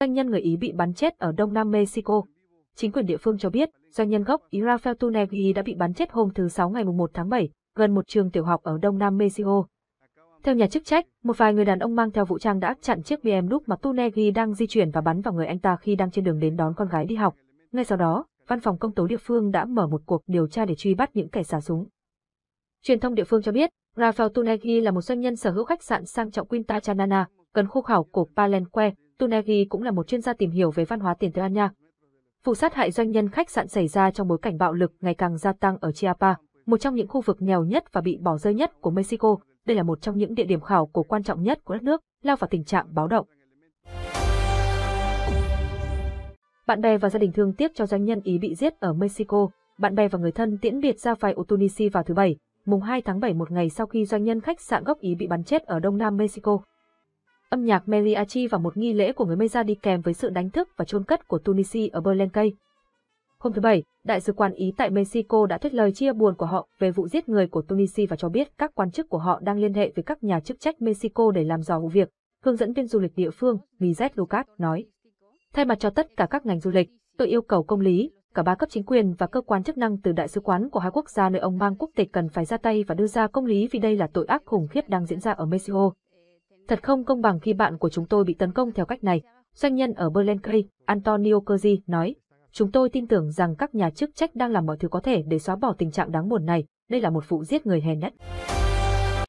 Doanh nhân người Ý bị bắn chết ở Đông Nam Mexico. Chính quyền địa phương cho biết, doanh nhân gốc Ý Rafael Tuneghi đã bị bắn chết hôm thứ Sáu ngày 1 tháng 7, gần một trường tiểu học ở Đông Nam Mexico. Theo nhà chức trách, một vài người đàn ông mang theo vũ trang đã chặn chiếc BMW mà Tuneghi đang di chuyển và bắn vào người anh ta khi đang trên đường đến đón con gái đi học. Ngay sau đó, văn phòng công tố địa phương đã mở một cuộc điều tra để truy bắt những kẻ xả súng. Truyền thông địa phương cho biết, Rafael Tuneghi là một doanh nhân sở hữu khách sạn sang trọng Quinta Chanana, gần khu khảo cổ Palenque, Tunegi cũng là một chuyên gia tìm hiểu về văn hóa tiền Tây Ban Nha. Vụ sát hại doanh nhân khách sạn xảy ra trong bối cảnh bạo lực ngày càng gia tăng ở Chiapa, một trong những khu vực nghèo nhất và bị bỏ rơi nhất của Mexico. Đây là một trong những địa điểm khảo cổ quan trọng nhất của đất nước, lao vào tình trạng báo động. Bạn bè và gia đình thương tiếc cho doanh nhân Ý bị giết ở Mexico. Bạn bè và người thân tiễn biệt ra phái Otunisi vào thứ Bảy, mùng 2 tháng 7 một ngày sau khi doanh nhân khách sạn gốc Ý bị bắn chết ở Đông Nam Mexico. Âm nhạc Meliachi và một nghi lễ của người Meza đi kèm với sự đánh thức và chôn cất của Tunisia ở Berlin Hôm thứ Bảy, Đại sứ quán Ý tại Mexico đã thuyết lời chia buồn của họ về vụ giết người của Tunisia và cho biết các quan chức của họ đang liên hệ với các nhà chức trách Mexico để làm rõ vụ việc, hướng dẫn viên du lịch địa phương Lizeth Lucas nói. Thay mặt cho tất cả các ngành du lịch, tôi yêu cầu công lý, cả ba cấp chính quyền và cơ quan chức năng từ đại sứ quán của hai quốc gia nơi ông mang quốc tịch cần phải ra tay và đưa ra công lý vì đây là tội ác khủng khiếp đang diễn ra ở Mexico. Thật không công bằng khi bạn của chúng tôi bị tấn công theo cách này. Doanh nhân ở Berlin, Antonio Corsi, nói, chúng tôi tin tưởng rằng các nhà chức trách đang làm mọi thứ có thể để xóa bỏ tình trạng đáng buồn này. Đây là một vụ giết người hèn nhất.